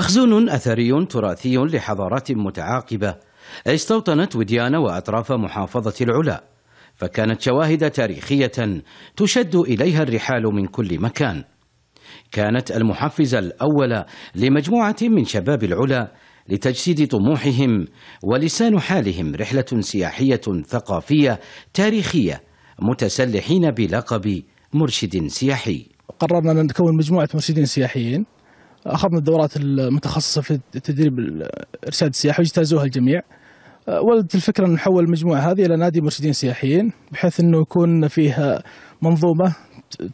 مخزون أثري تراثي لحضارات متعاقبة استوطنت وديان وأطراف محافظة العلا فكانت شواهد تاريخية تشد إليها الرحال من كل مكان كانت المحفز الأول لمجموعة من شباب العلا لتجسيد طموحهم ولسان حالهم رحلة سياحية ثقافية تاريخية متسلحين بلقب مرشد سياحي قررنا أن نكون مجموعة مرشدين سياحيين اخذنا الدورات المتخصصه في تدريب الارشاد السياحي واجتازوها الجميع أه، ولدت الفكره ان نحول المجموعه هذه الى نادي مرشدين سياحيين بحيث انه يكون فيها منظومه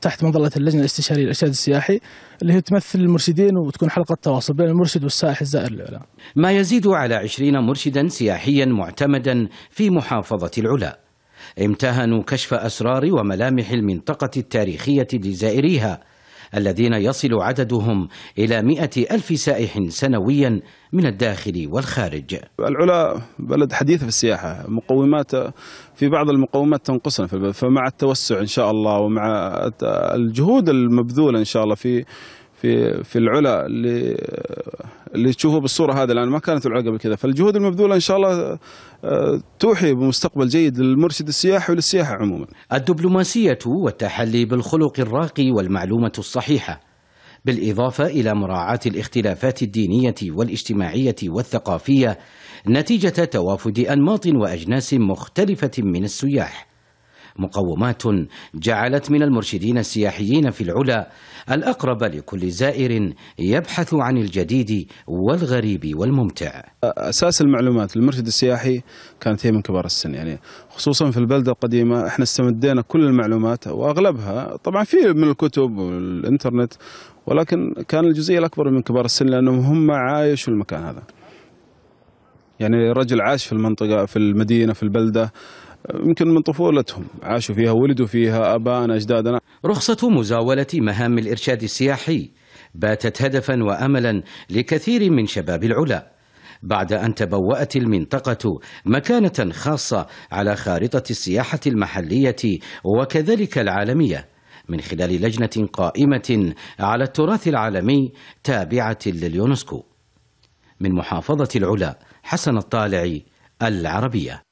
تحت مظله اللجنه الاستشاريه للارشاد السياحي اللي هي تمثل المرشدين وتكون حلقه تواصل بين المرشد والسائح الزائر العلا ما يزيد على 20 مرشدا سياحيا معتمدا في محافظه العلا. امتهنوا كشف اسرار وملامح المنطقه التاريخيه لزائريها الذين يصل عددهم إلى مئة ألف سائح سنويا من الداخل والخارج العلا بلد حديث في السياحة مقومات في بعض المقومات تنقصنا فمع التوسع إن شاء الله ومع الجهود المبذولة إن شاء الله في في في العلا اللي تشوفه بالصوره هذا الان ما كانت العقبه كذا فالجهود المبذوله ان شاء الله آه، توحي بمستقبل جيد للمرشد السياحي وللسياحه عموما. الدبلوماسيه والتحلي بالخلق الراقي والمعلومه الصحيحه بالاضافه الى مراعاه الاختلافات الدينيه والاجتماعيه والثقافيه نتيجه توافد انماط واجناس مختلفه من السياح. مقومات جعلت من المرشدين السياحيين في العلا الأقرب لكل زائر يبحث عن الجديد والغريب والممتع أساس المعلومات للمرشد السياحي كانت هي من كبار السن يعني خصوصا في البلدة القديمة احنا استمدينا كل المعلومات وأغلبها طبعا في من الكتب والإنترنت ولكن كان الجزئية الأكبر من كبار السن لأنهم هم عايشوا المكان هذا يعني رجل عاش في المنطقة في المدينة في البلدة يمكن من طفولتهم عاشوا فيها ولدوا فيها أبانا أجدادنا رخصة مزاولة مهام الإرشاد السياحي باتت هدفا وأملا لكثير من شباب العلا بعد أن تبوأت المنطقة مكانة خاصة على خارطة السياحة المحلية وكذلك العالمية من خلال لجنة قائمة على التراث العالمي تابعة لليونسكو من محافظة العلا حسن الطالعي العربية